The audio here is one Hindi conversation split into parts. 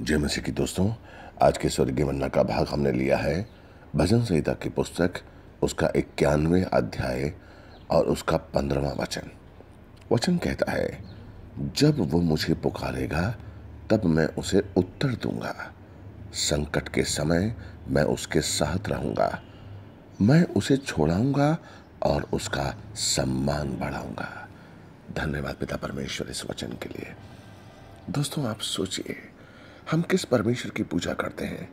जय मसीह की दोस्तों आज के स्वर्गीय मन्ना का भाग हमने लिया है भजन संहिता की पुस्तक उसका इक्यानवे अध्याय और उसका पंद्रवा वचन वचन कहता है जब वो मुझे पुकारेगा तब मैं उसे उत्तर दूंगा संकट के समय मैं उसके साथ रहूंगा मैं उसे छोड़ाऊंगा और उसका सम्मान बढ़ाऊंगा धन्यवाद पिता परमेश्वर इस वचन के लिए दोस्तों आप सोचिए हम किस परमेश्वर की पूजा करते हैं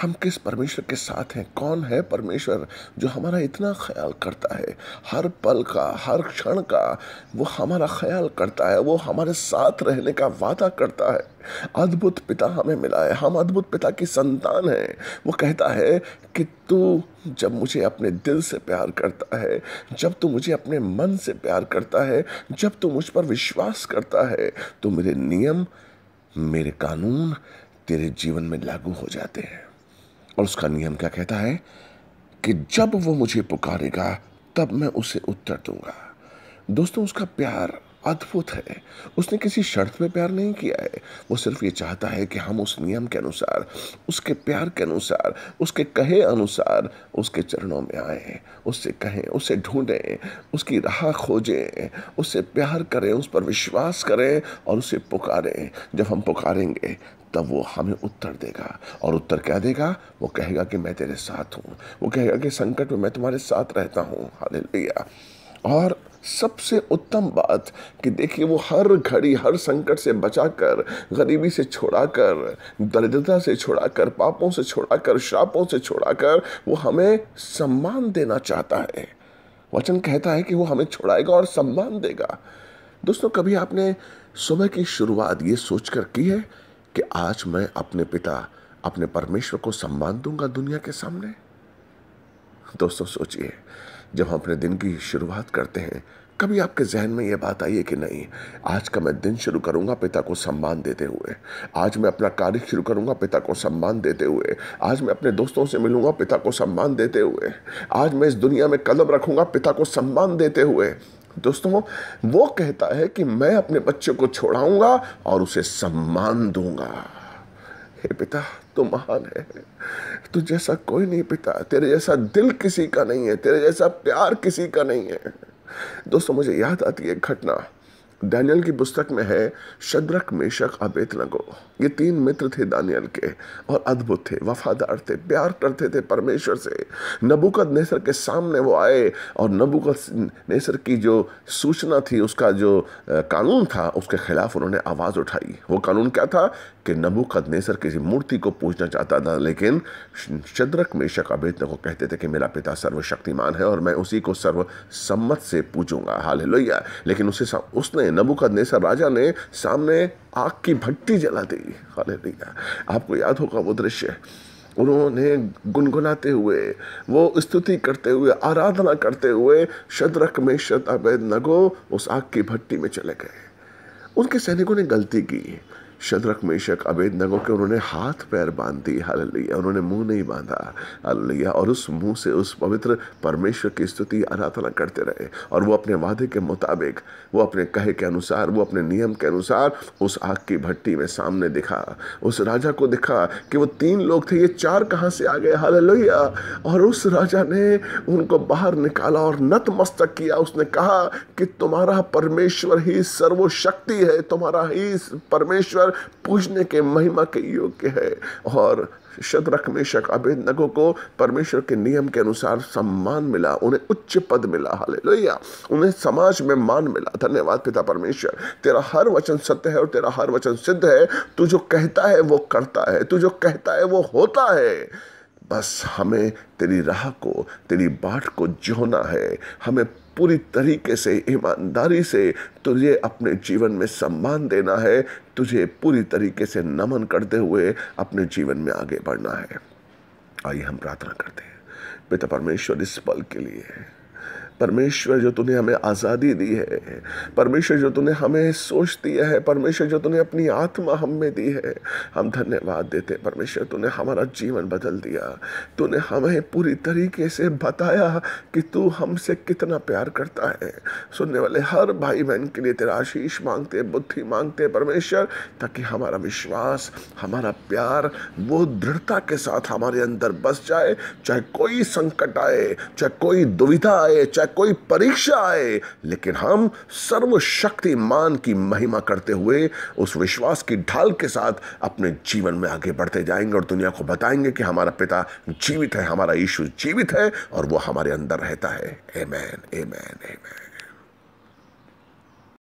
हम किस परमेश्वर के साथ हैं कौन है परमेश्वर जो हमारा इतना ख्याल करता है हर पल का हर क्षण का वो हमारा ख्याल करता है वो हमारे साथ रहने का वादा करता है अद्भुत पिता हमें मिला है हम अद्भुत पिता की संतान हैं वो कहता है कि तू जब मुझे अपने दिल से प्यार करता है जब तू मुझे अपने मन से प्यार करता है जब तू मुझ पर विश्वास करता है तो मेरे नियम मेरे कानून तेरे जीवन में लागू हो जाते हैं और उसका नियम क्या कहता है कि जब वो मुझे पुकारेगा तब मैं उसे उत्तर दूंगा दोस्तों उसका प्यार अद्भुत है उसने किसी शर्त में प्यार नहीं किया है वो सिर्फ ये चाहता है कि हम उस नियम के अनुसार उसके प्यार के अनुसार उसके कहे अनुसार उसके चरणों में आए उससे कहें उसे ढूंढें उसकी राह खोजें उससे प्यार करें उस पर विश्वास करें और उसे पुकारें जब हम पुकारेंगे तब वो हमें उत्तर देगा और उत्तर क्या देगा वो कहेगा कि मैं तेरे साथ हूँ वो कहेगा कि संकट में मैं तुम्हारे साथ रहता हूँ हाल और सबसे उत्तम बात कि देखिए वो हर घड़ी हर संकट से बचाकर गरीबी से छुड़ाकर दरिद्रता से छुड़ाकर पापों से छुड़ाकर श्रापों से छुड़ाकर वो हमें सम्मान देना चाहता है वचन कहता है कि वो हमें छुड़ाएगा और सम्मान देगा दोस्तों कभी आपने सुबह की शुरुआत ये सोचकर की है कि आज मैं अपने पिता अपने परमेश्वर को सम्मान दूंगा दुनिया के सामने दोस्तों सोचिए जब हम अपने दिन की शुरुआत करते हैं कभी आपके जहन में ये बात आई है कि नहीं आज का मैं दिन शुरू करूंगा पिता को सम्मान देते हुए आज मैं अपना कार्य शुरू करूंगा पिता को सम्मान देते हुए आज मैं अपने दोस्तों से मिलूंगा पिता को सम्मान देते हुए आज मैं इस दुनिया में कदम रखूंगा पिता को सम्मान देते हुए दोस्तों वो कहता है कि मैं अपने बच्चे को छोड़ाऊंगा और उसे सम्मान दूंगा हे पिता तो महान है तू जैसा कोई नहीं पिता तेरे जैसा दिल किसी का नहीं है तेरे जैसा प्यार किसी का नहीं है दोस्तों मुझे याद आती है घटना दानियल की पुस्तक में है शद्रक मेशक अबेत लगो ये तीन मित्र थे दानियल के और अद्भुत थे वफादार थे प्यार करते थे परमेश्वर से नबुकद नेसर के सामने वो आए और नबुकत नेसर की जो सूचना थी उसका जो कानून था उसके खिलाफ उन्होंने आवाज़ उठाई वो कानून क्या था कि नबुकत नेसर किसी मूर्ति को पूछना चाहता था लेकिन शद्रक मेशक अबेत को कहते थे कि मेरा पिता सर्वशक्तिमान है और मैं उसी को सर्वसम्मत से पूछूंगा हाल लोहिया लेकिन उसे उसने ने नबुकदनेसर राजा ने सामने आग की भट्टी जला दी हालेलुया आपको याद होगा वो दृश्य उन्होंने गुनगुनाते हुए वो स्तुति करते हुए आराधना करते हुए शदरक में शत अबैद नगो उस आग की भट्टी में चले गए उनके सैनिकों ने गलती की शदरक मेशक अबेद नगो के उन्होंने हाथ पैर बांध दिए हल लिया उन्होंने मुंह नहीं बांधा हल लिया और उस मुंह से उस पवित्र परमेश्वर की स्तुति आराधना करते रहे और वो अपने वादे के मुताबिक वो अपने कहे के अनुसार वो अपने नियम के अनुसार उस आग की भट्टी में सामने दिखा उस राजा को दिखा कि वो तीन लोग थे ये चार कहाँ से आ गए हल और उस राजा ने उनको बाहर निकाला और नतमस्तक किया उसने कहा कि तुम्हारा परमेश्वर ही सर्वशक्ति है तुम्हारा ही परमेश्वर परमेश्वर पूजने के महिमा के योग्य है और में शक अभेद नगो को परमेश्वर के नियम के अनुसार सम्मान मिला उन्हें उच्च पद मिला हाले उन्हें समाज में मान मिला धन्यवाद पिता परमेश्वर तेरा हर वचन सत्य है और तेरा हर वचन सिद्ध है तू जो कहता है वो करता है तू जो कहता है वो होता है बस हमें तेरी राह को तेरी बाट को जोना है हमें पूरी तरीके से ईमानदारी से तुझे अपने जीवन में सम्मान देना है तुझे पूरी तरीके से नमन करते हुए अपने जीवन में आगे बढ़ना है आइए हम प्रार्थना करते हैं पिता परमेश्वर इस पल के लिए परमेश्वर जो तूने हमें आज़ादी दी है परमेश्वर जो तूने हमें सोच दिया है परमेश्वर जो तूने अपनी आत्मा हम में दी है हम धन्यवाद देते परमेश्वर तूने हमारा जीवन बदल दिया तूने हमें पूरी तरीके से बताया कि तू हमसे कितना प्यार करता है सुनने वाले हर भाई बहन के लिए तेरा आशीष मांगते बुद्धि मांगते परमेश्वर ताकि हमारा विश्वास हमारा प्यार वो दृढ़ता के साथ हमारे अंदर बस जाए चाहे कोई संकट आए चाहे कोई दुविधा आए चाहे कोई परीक्षा आए लेकिन हम सर्वशक्तिमान की महिमा करते हुए उस विश्वास की ढाल के साथ अपने जीवन में आगे बढ़ते जाएंगे और दुनिया को बताएंगे कि हमारा पिता जीवित है हमारा यीशु जीवित है और वो हमारे अंदर रहता है a man a man a man